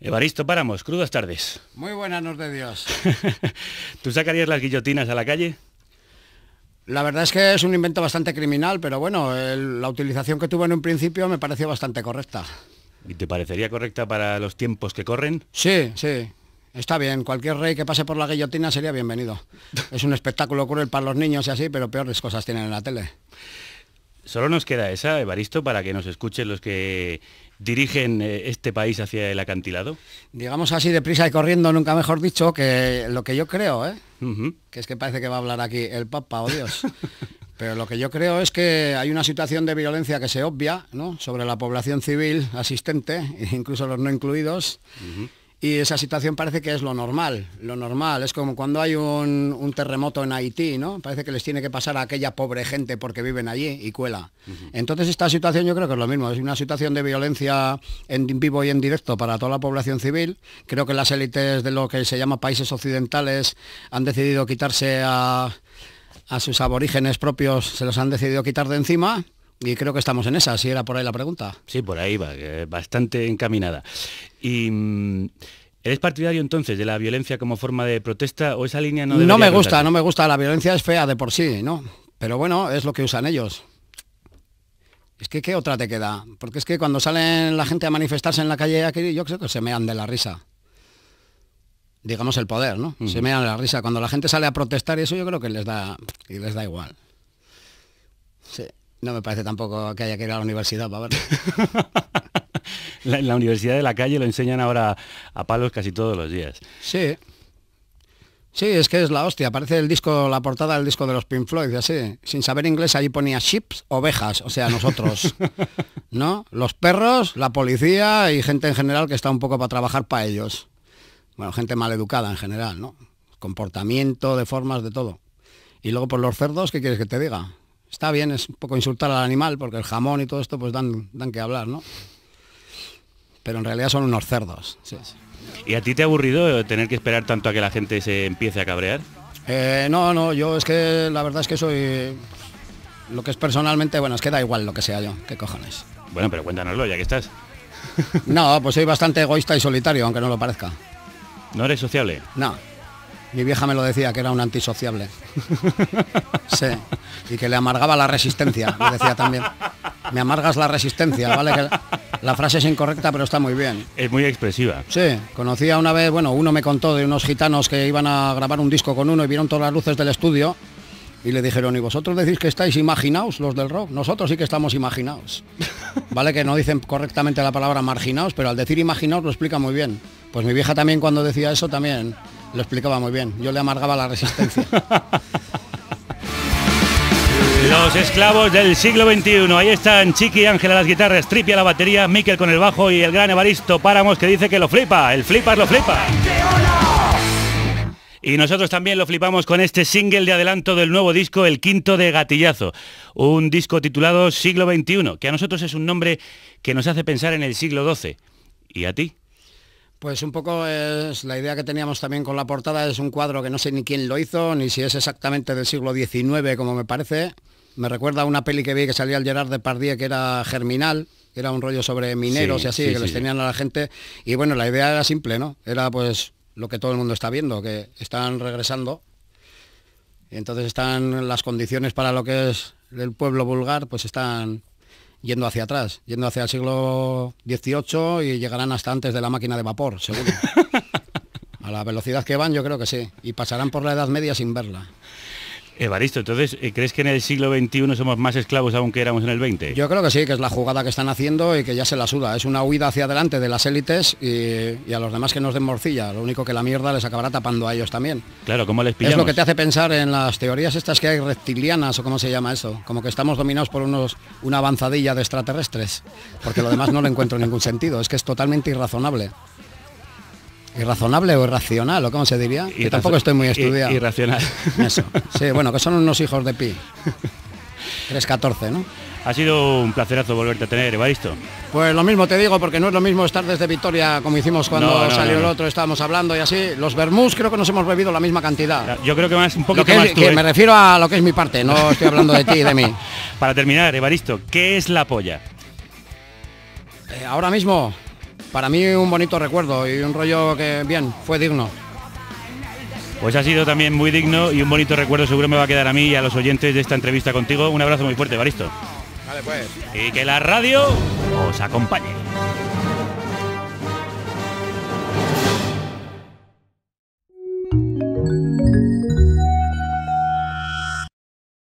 Evaristo Páramos, crudas tardes. Muy buenas noches de Dios. ¿Tú sacarías las guillotinas a la calle? La verdad es que es un invento bastante criminal, pero bueno, la utilización que tuvo en un principio me pareció bastante correcta. ¿Y te parecería correcta para los tiempos que corren? Sí, sí. Está bien, cualquier rey que pase por la guillotina sería bienvenido. Es un espectáculo cruel para los niños y así, pero peores cosas tienen en la tele. Solo nos queda esa, Evaristo, para que nos escuchen los que dirigen eh, este país hacia el acantilado? Digamos así, deprisa y corriendo, nunca mejor dicho, que lo que yo creo, ¿eh? que es que parece que va a hablar aquí el Papa, oh Dios. Pero lo que yo creo es que hay una situación de violencia que se obvia sobre la población civil asistente, incluso los no incluidos y esa situación parece que es lo normal, lo normal. Es como cuando hay un, terremoto en Haití, ¿no? Parece que les tiene que pasar a aquella pobre gente porque viven allí y cuela. Entonces esta situación yo creo que es lo mismo, es una situación de violencia en vivo y en directo para toda la población civil. Creo que las élites de lo que se llama países occidentales han decidido quitarse a sus aborígenes propios, se los han decidido quitar de encima y creo que estamos en esa, si era por ahí la pregunta. Sí, por ahí va, bastante encaminada. Y... Mm, ¿Eres partidario entonces de la violencia como forma de protesta o esa línea no No me gusta, no me gusta. La violencia es fea de por sí, ¿no? Pero bueno, es lo que usan ellos. Es que, ¿qué otra te queda? Porque es que cuando salen la gente a manifestarse en la calle, aquí, yo creo que se mean de la risa. Digamos el poder, ¿no? Se mean de la risa. Cuando la gente sale a protestar y eso yo creo que les da, y les da igual. Sí. No me parece tampoco que haya que ir a la universidad para ver la, en la universidad de la calle lo enseñan ahora a palos casi todos los días. Sí. Sí, es que es la hostia. parece el disco, la portada del disco de los Pink Floyd, así. Sin saber inglés, allí ponía chips ovejas, o sea, nosotros. ¿No? Los perros, la policía y gente en general que está un poco para trabajar para ellos. Bueno, gente mal educada en general, ¿no? Comportamiento, de formas, de todo. Y luego por pues, los cerdos, ¿qué quieres que te diga? está bien, es un poco insultar al animal, porque el jamón y todo esto pues dan, dan que hablar, ¿no? Pero en realidad son unos cerdos. ¿Y a ti te ha aburrido tener que esperar tanto a que la gente se empiece a cabrear? Eh, no, no, yo es que la verdad es que soy... Lo que es personalmente, bueno, es que da igual lo que sea yo, qué cojones. Bueno, pero cuéntanoslo, ya que estás. no, pues soy bastante egoísta y solitario, aunque no lo parezca. ¿No eres sociable? No. Mi vieja me lo decía, que era un antisociable. sí, y que le amargaba la resistencia, me decía también. Me amargas la resistencia, ¿vale? la frase es incorrecta, pero está muy bien. Es muy expresiva. Sí, conocía una vez, bueno, uno me contó de unos gitanos que iban a grabar un disco con uno y vieron todas las luces del estudio y le dijeron, ¿y vosotros decís que estáis imaginaos los del rock? Nosotros sí que estamos imaginaos. Vale que no dicen correctamente la palabra marginaos, pero al decir imaginaos lo explica muy bien. Pues mi vieja también cuando decía eso también lo explicaba muy bien. Yo le amargaba la resistencia. Los esclavos del siglo XXI. Ahí están Chiqui Ángel a las guitarras, Tripi a la batería, Miquel con el bajo y el gran Evaristo Páramos que dice que lo flipa. El flipas lo flipa. Y nosotros también lo flipamos con este single de adelanto del nuevo disco, el quinto de Gatillazo, un disco titulado Siglo XXI, que a nosotros es un nombre que nos hace pensar en el siglo XII. ¿Y a ti? Pues un poco es la idea que teníamos también con la portada, es un cuadro que no sé ni quién lo hizo, ni si es exactamente del siglo XIX como me parece. Me recuerda a una peli que vi que salía el Gerard Depardieu que era Germinal, era un rollo sobre mineros y así, que les tenían a la gente. Y bueno, la idea era simple, ¿no? Era pues lo que todo el mundo está viendo, que están regresando. entonces están las condiciones para lo que es el pueblo vulgar, pues están yendo hacia atrás, yendo hacia el siglo XVIII y llegarán hasta antes de la máquina de vapor, seguro. A la velocidad que van, yo creo que sí. Y pasarán por la Edad Media sin verla. Evaristo, entonces, eh, ¿crees que en el siglo XXI somos más esclavos aún que éramos en el XX? Yo creo que sí, que es la jugada que están haciendo y que ya se la suda. Es una huida hacia adelante de las élites y, a los demás que nos den morcilla. Lo único que la mierda les acabará tapando a ellos también. Claro, ¿cómo les pillamos? Es lo que te hace pensar en las teorías estas que hay reptilianas o cómo se llama eso. Como que estamos dominados por unos, una avanzadilla de extraterrestres. Porque lo demás no lo encuentro en ningún sentido. Es que es totalmente irrazonable. ¿Irrazonable o irracional? ¿O cómo se diría? Y tampoco estoy muy estudiado. Irracional. Eso. Sí, bueno, que son unos hijos de pi. 314, ¿no? Ha sido un placerazo volverte a tener, Evaristo. Pues lo mismo te digo, porque no es lo mismo estar desde Victoria como hicimos cuando salió el otro, estábamos hablando y así. Los vermús creo que nos hemos bebido la misma cantidad. Yo creo que más un poco que, más ¿eh? Me refiero a lo que es mi parte, no estoy hablando de ti y de mí. Para terminar, Evaristo, ¿qué es la polla? Eh, ahora mismo, para mí un bonito recuerdo y un rollo que, bien, fue digno. Pues ha sido también muy digno y un bonito recuerdo seguro me va a quedar a mí y a los oyentes de esta entrevista contigo. Un abrazo muy fuerte, Baristo. Vale, pues. Y que la radio os acompañe.